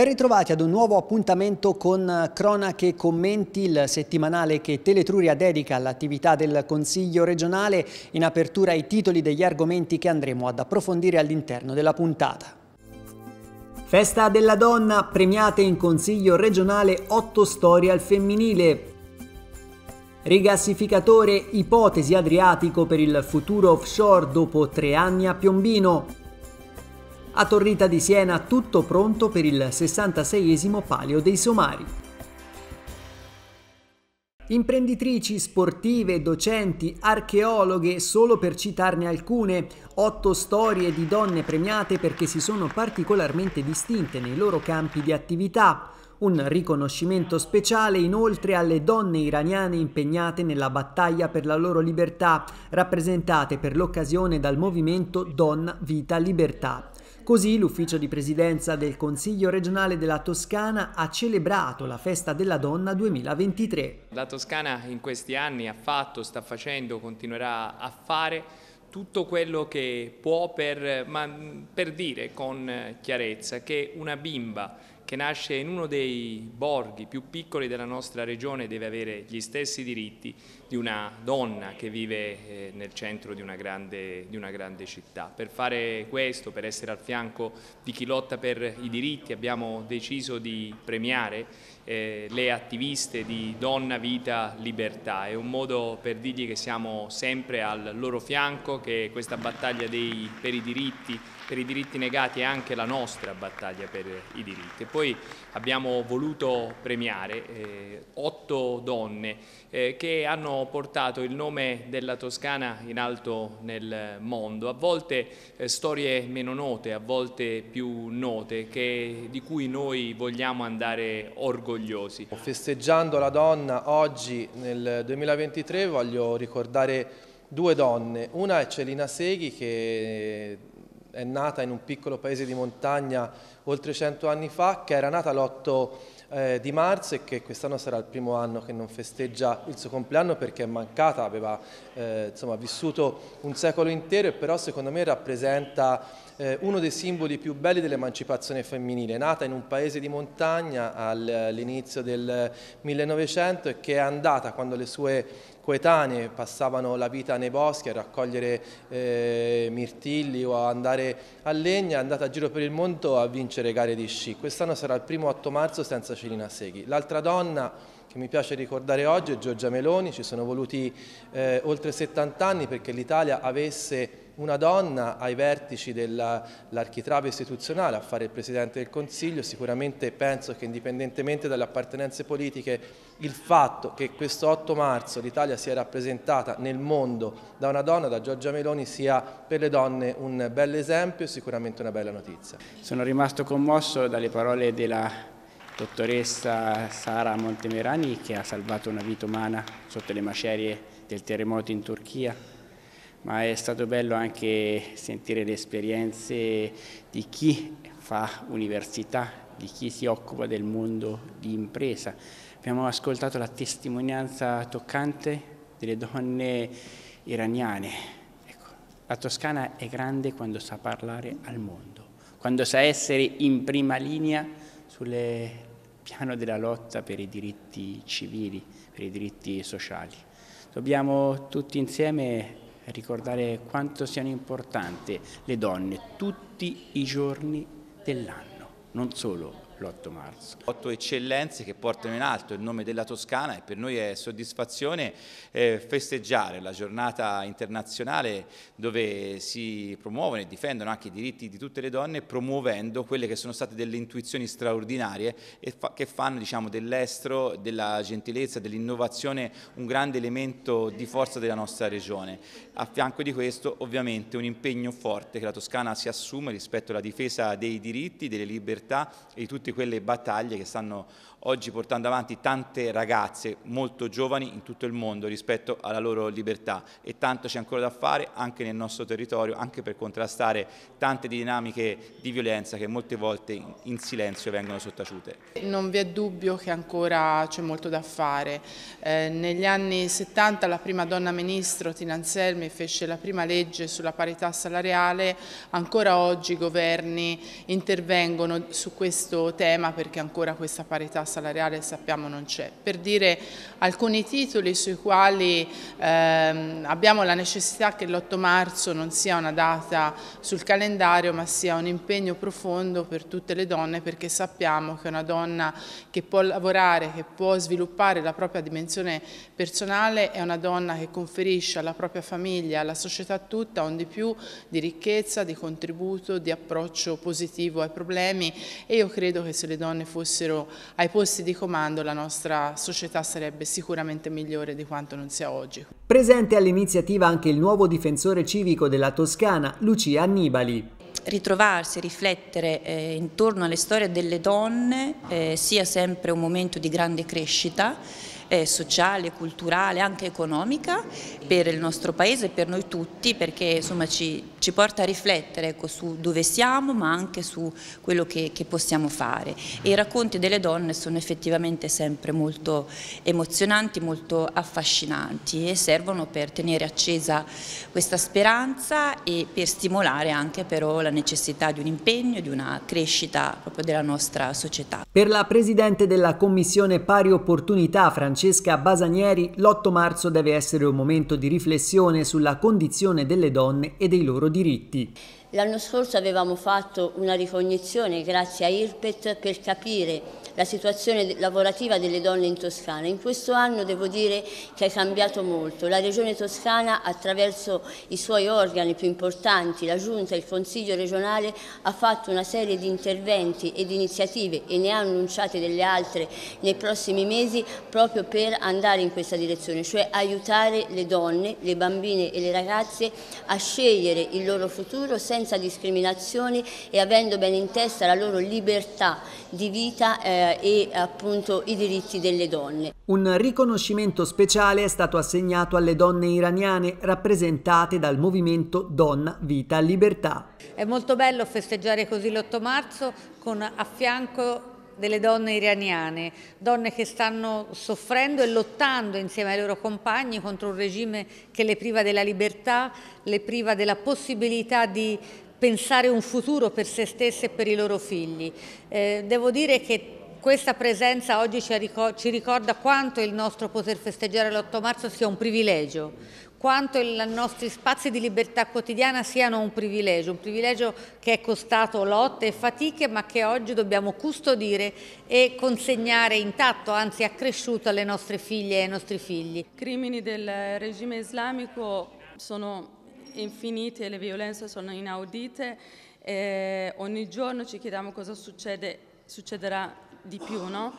Ben ritrovati ad un nuovo appuntamento con eh, Cronache e Commenti, il settimanale che Teletruria dedica all'attività del Consiglio regionale, in apertura ai titoli degli argomenti che andremo ad approfondire all'interno della puntata. Festa della donna, premiate in Consiglio regionale 8 storie al femminile. Rigassificatore, ipotesi adriatico per il futuro offshore dopo tre anni a Piombino. A Torrita di Siena tutto pronto per il 66esimo Palio dei Somari. Imprenditrici, sportive, docenti, archeologhe, solo per citarne alcune, otto storie di donne premiate perché si sono particolarmente distinte nei loro campi di attività. Un riconoscimento speciale inoltre alle donne iraniane impegnate nella battaglia per la loro libertà, rappresentate per l'occasione dal movimento Donna Vita Libertà. Così l'ufficio di presidenza del Consiglio regionale della Toscana ha celebrato la Festa della Donna 2023. La Toscana in questi anni ha fatto, sta facendo, continuerà a fare tutto quello che può per, per dire con chiarezza che una bimba che nasce in uno dei borghi più piccoli della nostra regione deve avere gli stessi diritti di una donna che vive eh, nel centro di una, grande, di una grande città. Per fare questo, per essere al fianco di chi lotta per i diritti, abbiamo deciso di premiare eh, le attiviste di Donna, Vita, Libertà. È un modo per dirgli che siamo sempre al loro fianco, che questa battaglia dei, per i diritti per i diritti negati è anche la nostra battaglia per i diritti. Poi abbiamo voluto premiare eh, otto donne eh, che hanno portato il nome della Toscana in alto nel mondo, a volte eh, storie meno note, a volte più note, che, di cui noi vogliamo andare orgogliosi. Festeggiando la donna oggi nel 2023 voglio ricordare due donne, una è Celina Seghi che è nata in un piccolo paese di montagna oltre 100 anni fa, che era nata l'8 eh, di marzo e che quest'anno sarà il primo anno che non festeggia il suo compleanno perché è mancata, aveva eh, insomma, vissuto un secolo intero e però secondo me rappresenta eh, uno dei simboli più belli dell'emancipazione femminile, nata in un paese di montagna all'inizio del 1900 eh, e che è andata quando le sue coetanee passavano la vita nei boschi a raccogliere eh, mirtilli o a andare a legna, è andata a giro per il mondo a vincere gare di sci. Quest'anno sarà il primo 8 marzo senza Celina Seghi. L'altra donna che mi piace ricordare oggi è Giorgia Meloni, ci sono voluti eh, oltre 70 anni perché l'Italia avesse una donna ai vertici dell'architrave istituzionale a fare il Presidente del Consiglio, sicuramente penso che indipendentemente dalle appartenenze politiche il fatto che questo 8 marzo l'Italia sia rappresentata nel mondo da una donna, da Giorgia Meloni, sia per le donne un bel esempio e sicuramente una bella notizia. Sono rimasto commosso dalle parole della dottoressa Sara Montemerani che ha salvato una vita umana sotto le macerie del terremoto in Turchia ma è stato bello anche sentire le esperienze di chi fa università, di chi si occupa del mondo di impresa. Abbiamo ascoltato la testimonianza toccante delle donne iraniane. Ecco, la Toscana è grande quando sa parlare al mondo, quando sa essere in prima linea sul piano della lotta per i diritti civili, per i diritti sociali. Dobbiamo tutti insieme ricordare quanto siano importanti le donne tutti i giorni dell'anno, non solo l'8 marzo. Otto eccellenze che portano in alto il nome della Toscana e per noi è soddisfazione eh, festeggiare la giornata internazionale dove si promuovono e difendono anche i diritti di tutte le donne promuovendo quelle che sono state delle intuizioni straordinarie e che fanno diciamo, dell'estero, della gentilezza, dell'innovazione un grande elemento di forza della nostra regione. A fianco di questo ovviamente un impegno forte che la Toscana si assume rispetto alla difesa dei diritti, delle libertà e di tutti tutte quelle battaglie che stanno oggi portando avanti tante ragazze molto giovani in tutto il mondo rispetto alla loro libertà e tanto c'è ancora da fare anche nel nostro territorio, anche per contrastare tante dinamiche di violenza che molte volte in silenzio vengono sottaciute. Non vi è dubbio che ancora c'è molto da fare. Eh, negli anni 70 la prima donna ministro Tina Anselmi fece la prima legge sulla parità salariale, ancora oggi i governi intervengono su questo tema tema perché ancora questa parità salariale sappiamo non c'è. Per dire alcuni titoli sui quali ehm, abbiamo la necessità che l'8 marzo non sia una data sul calendario ma sia un impegno profondo per tutte le donne perché sappiamo che una donna che può lavorare, che può sviluppare la propria dimensione personale è una donna che conferisce alla propria famiglia, alla società tutta un di più di ricchezza, di contributo, di approccio positivo ai problemi e io credo credo che se le donne fossero ai posti di comando la nostra società sarebbe sicuramente migliore di quanto non sia oggi. Presente all'iniziativa anche il nuovo difensore civico della Toscana, Lucia Annibali ritrovarsi, riflettere eh, intorno alle storie delle donne eh, sia sempre un momento di grande crescita eh, sociale, culturale, anche economica per il nostro paese, e per noi tutti, perché insomma, ci, ci, porta a riflettere ecco, su dove siamo ma anche su quello che, che possiamo fare. E I racconti delle donne sono effettivamente sempre molto emozionanti, molto affascinanti e servono per tenere accesa questa speranza e per stimolare anche però la necessità di un impegno, di una crescita proprio della nostra società. Per la Presidente della Commissione Pari Opportunità, Francesca Francesca Basanieri, l'8 marzo deve essere un momento di riflessione sulla condizione delle donne e dei loro diritti. L'anno scorso avevamo fatto una ricognizione grazie a IRPET per capire la situazione lavorativa delle donne in Toscana. In questo anno devo dire che è cambiato molto. La Regione Toscana attraverso i suoi organi più importanti, la Giunta e il Consiglio regionale, ha fatto una serie di interventi e di iniziative e ne ha annunciate delle altre nei prossimi mesi proprio per andare in questa direzione, cioè aiutare le donne, le bambine e le ragazze a scegliere il loro futuro senza discriminazioni e avendo bene in testa la loro libertà di vita eh, eh, e appunto i diritti delle donne. Un riconoscimento speciale è stato assegnato alle donne iraniane rappresentate dal movimento Donna, Vita, Libertà. È molto bello festeggiare così l'8 marzo con a fianco delle donne iraniane, donne che stanno soffrendo e lottando insieme ai loro compagni contro un regime che le priva della libertà, le priva della possibilità di pensare un futuro per se stesse e per i loro figli. Eh, devo dire che questa presenza oggi ci ricorda quanto il nostro poter festeggiare l'8 marzo sia un privilegio, quanto i nostri spazi di libertà quotidiana siano un privilegio, un privilegio che è costato lotte e fatiche ma che oggi dobbiamo custodire e consegnare intatto, anzi accresciuto alle nostre figlie e ai nostri figli. I crimini del regime islamico sono infiniti e le violenze sono inaudite. ogni giorno ci chiediamo cosa succede, succederà di più, no?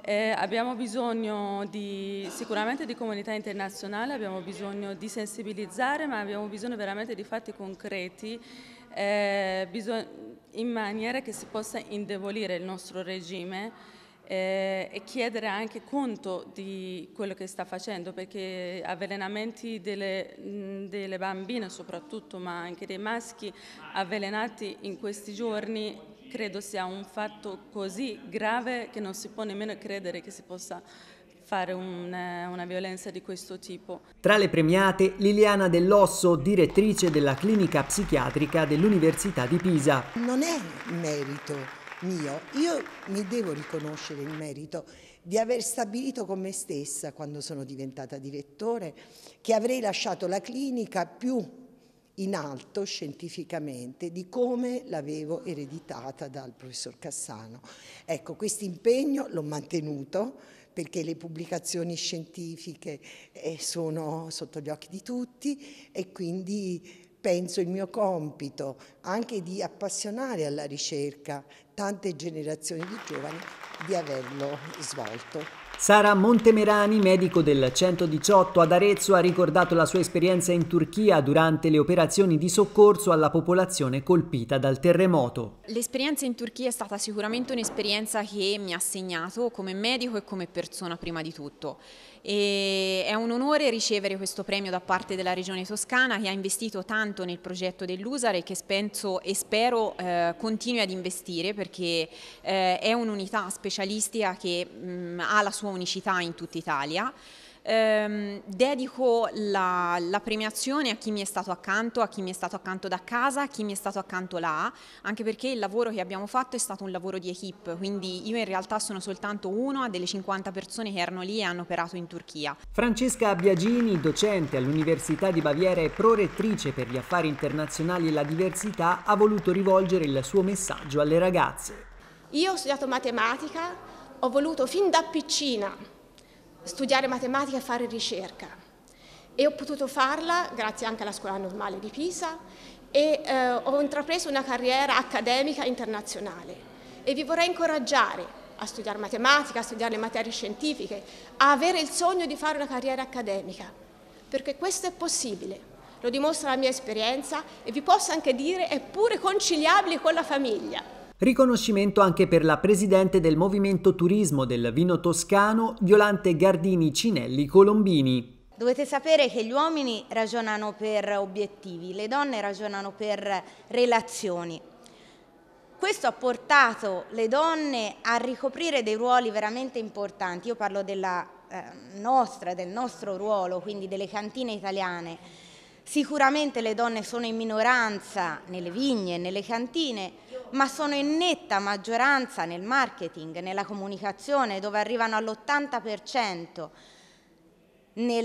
eh, abbiamo bisogno di, sicuramente di comunità internazionale, abbiamo bisogno di sensibilizzare, ma abbiamo bisogno veramente di fatti concreti eh, in maniera che si possa indebolire il nostro regime eh, e chiedere anche conto di quello che sta facendo perché avvelenamenti delle, delle bambine soprattutto ma anche dei maschi avvelenati in questi giorni credo sia un fatto così grave che non si può nemmeno credere che si possa fare una, eh, una violenza di questo tipo. Tra le premiate, Liliana Dell'Osso, direttrice della clinica psichiatrica dell'Università di Pisa. Non è merito mio, io mi devo riconoscere il merito di aver stabilito con me stessa, quando sono diventata direttore, che avrei lasciato la clinica più in alto scientificamente di come l'avevo ereditata dal professor Cassano. Ecco, questo impegno l'ho mantenuto perché le pubblicazioni scientifiche eh, sono sotto gli occhi di tutti e quindi penso il mio compito anche di appassionare alla ricerca tante generazioni di giovani di averlo svolto. Sara Montemerani, medico del 118 ad Arezzo, ha ricordato la sua esperienza in Turchia durante le operazioni di soccorso alla popolazione colpita dal terremoto. L'esperienza in Turchia è stata sicuramente un'esperienza che mi ha segnato come medico e come persona prima di tutto. E è un onore ricevere questo premio da parte della Regione Toscana che ha investito tanto nel progetto dell'USAR e che penso e spero eh, continui ad investire perché eh, è un'unità specialistica che mh, mm, ha la sua unicità in tutta Italia. Ehm, dedico la, la, premiazione a chi mi è stato accanto, a chi mi è stato accanto da casa, a chi mi è stato accanto là, anche perché il lavoro che abbiamo fatto è stato un lavoro di equip, quindi io in realtà sono soltanto una delle 50 persone che erano lì e hanno operato in Turchia. Francesca Biagini, docente all'Università di Baviera e prorettrice per gli affari internazionali e la diversità, ha voluto rivolgere il suo messaggio alle ragazze. Io ho studiato matematica, ho voluto fin da piccina studiare matematica e fare ricerca. E ho potuto farla grazie anche alla scuola normale di Pisa e eh, ho intrapreso una carriera accademica internazionale e vi vorrei incoraggiare a studiare matematica, a studiare le materie scientifiche, a avere il sogno di fare una carriera accademica, perché questo è possibile, lo dimostra la mia esperienza e vi posso anche dire è pure conciliabile con la famiglia. Riconoscimento anche per la presidente del Movimento Turismo del Vino Toscano, Violante Gardini Cinelli Colombini. Dovete sapere che gli uomini ragionano per obiettivi, le donne ragionano per relazioni. Questo ha portato le donne a ricoprire dei ruoli veramente importanti. Io parlo della eh, nostra, del nostro ruolo, quindi delle cantine italiane. Sicuramente le donne sono in minoranza nelle vigne, nelle cantine, ma sono in netta maggioranza nel marketing, nella comunicazione, dove arrivano all'80%, nel,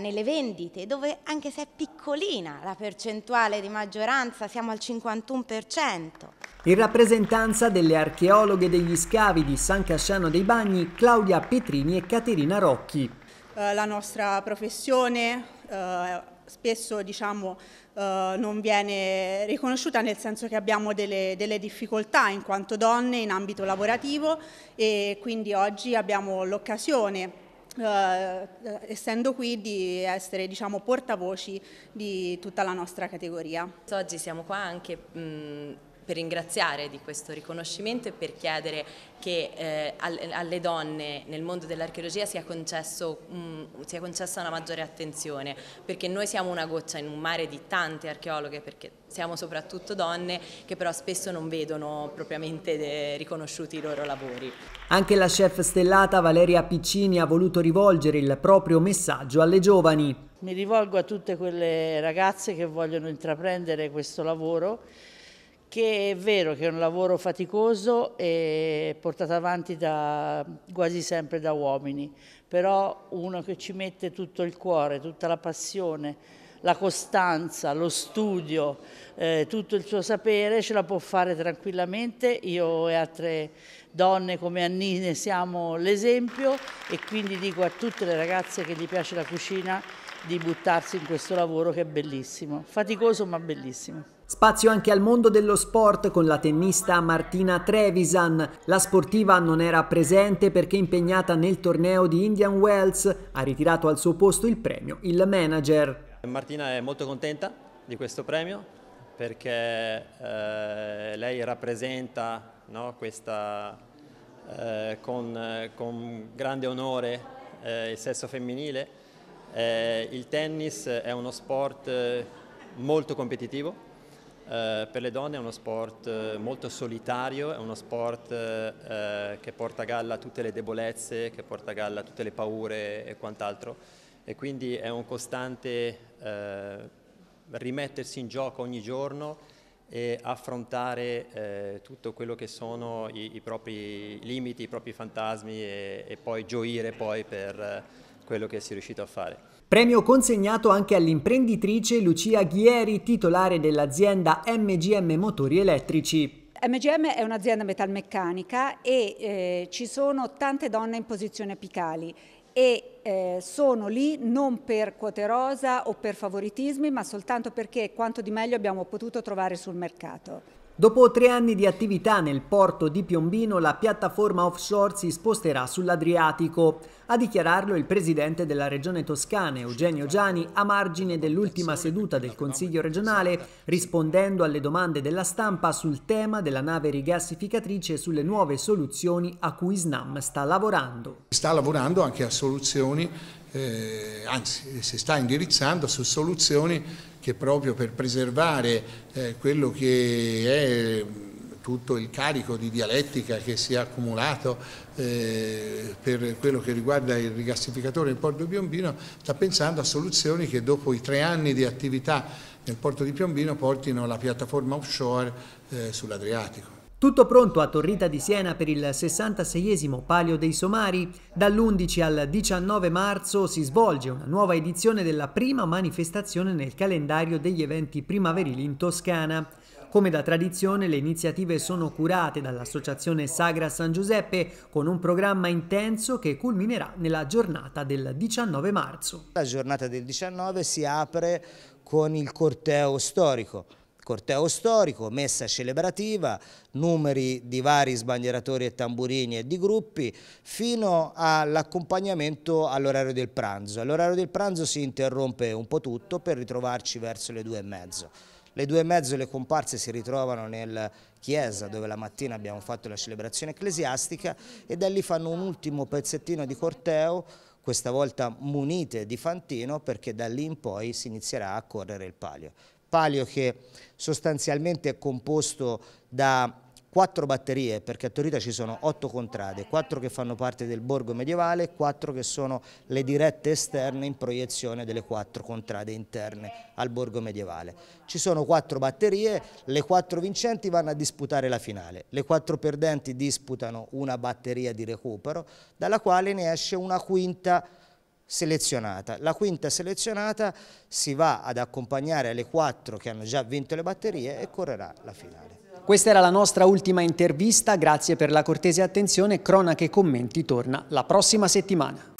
nelle vendite, dove anche se è piccolina la percentuale di maggioranza, siamo al 51%. In rappresentanza delle archeologhe degli scavi di San Casciano dei Bagni, Claudia Petrini e Caterina Rocchi. Eh, la nostra professione... Eh, spesso diciamo, eh, non viene riconosciuta nel senso che abbiamo delle, delle, difficoltà in quanto donne in ambito lavorativo e quindi oggi abbiamo l'occasione eh, essendo qui di essere diciamo, portavoci di tutta la nostra categoria. Oggi siamo qua anche mh, per ringraziare di questo riconoscimento e per chiedere che eh, alle donne nel mondo dell'archeologia sia, mm, sia, concessa una maggiore attenzione, perché noi siamo una goccia in un mare di tante archeologhe, perché siamo soprattutto donne che però spesso non vedono propriamente eh, riconosciuti i loro lavori. Anche la chef stellata Valeria Piccini ha voluto rivolgere il proprio messaggio alle giovani. Mi rivolgo a tutte quelle ragazze che vogliono intraprendere questo lavoro che è vero che è un lavoro faticoso e portato avanti da, quasi sempre da uomini, però uno che ci mette tutto il cuore, tutta la passione, la costanza, lo studio, eh, tutto il suo sapere ce la può fare tranquillamente, io e altre donne come Annine siamo l'esempio e quindi dico a tutte le ragazze che gli piace la cucina di buttarsi in questo lavoro che è bellissimo, faticoso ma bellissimo. Spazio anche al mondo dello sport con la tennista Martina Trevisan. La sportiva non era presente perché impegnata nel torneo di Indian Wells. Ha ritirato al suo posto il premio il manager. Martina è molto contenta di questo premio perché eh, lei rappresenta no, questa, eh, con, con, grande onore eh, il sesso femminile. Eh, il tennis è uno sport eh, molto competitivo eh, per le donne è uno sport eh, molto solitario, è uno sport eh, eh, che porta a galla tutte le debolezze, che porta a galla tutte le paure e quant'altro e quindi è un costante eh, rimettersi in gioco ogni giorno e affrontare tutto quello che sono i, i, propri limiti, i propri fantasmi e, e poi gioire poi per quello che si è riuscito a fare. Premio consegnato anche all'imprenditrice Lucia Ghieri, titolare dell'azienda MGM Motori Elettrici. MGM è un'azienda metalmeccanica e eh, ci sono tante donne in posizione apicali e eh, sono lì non per quote rosa o per favoritismi, ma soltanto perché quanto di meglio abbiamo potuto trovare sul mercato. Dopo tre anni di attività nel porto di Piombino, la piattaforma offshore si sposterà sull'Adriatico. A dichiararlo il presidente della regione toscana, Eugenio Giani, a margine dell'ultima seduta del Consiglio regionale, rispondendo alle domande della stampa sul tema della nave rigassificatrice e sulle nuove soluzioni a cui SNAM sta lavorando. Sta lavorando anche a soluzioni, eh, anzi si sta indirizzando su soluzioni che proprio per preservare eh, quello che è tutto il carico di dialettica che si è accumulato eh, per quello che riguarda il rigassificatore in Porto Piombino, sta pensando a soluzioni che dopo i tre anni di attività nel Porto di Piombino portino la piattaforma offshore eh, sull'Adriatico. Tutto pronto a Torrita di Siena per il 66esimo Palio dei Somari? Dall'11 al 19 marzo si svolge una nuova edizione della prima manifestazione nel calendario degli eventi primaverili in Toscana. Come da tradizione le iniziative sono curate dall'Associazione Sagra San Giuseppe con un programma intenso che culminerà nella giornata del 19 marzo. La giornata del 19 si apre con il corteo storico corteo storico, messa celebrativa, numeri di vari sbandieratori e tamburini e di gruppi, fino all'accompagnamento all'orario del pranzo. All'orario del pranzo si interrompe un po' tutto per ritrovarci verso le due e mezzo. Le due e mezzo le comparse si ritrovano nel chiesa dove la mattina abbiamo fatto la celebrazione ecclesiastica e da lì fanno un ultimo pezzettino di corteo questa volta munite di fantino perché da lì in poi si inizierà a correre il palio palio che sostanzialmente è composto da quattro batterie, perché a Torita ci sono otto contrade, quattro che fanno parte del borgo medievale e quattro che sono le dirette esterne in proiezione delle quattro contrade interne al borgo medievale. Ci sono quattro batterie, le quattro vincenti vanno a disputare la finale, le quattro perdenti disputano una batteria di recupero, dalla quale ne esce una quinta selezionata. La quinta selezionata si va ad accompagnare alle quattro che hanno già vinto le batterie e correrà la finale. Questa era la nostra ultima intervista, grazie per la cortese attenzione, Cronache e Commenti torna la prossima settimana.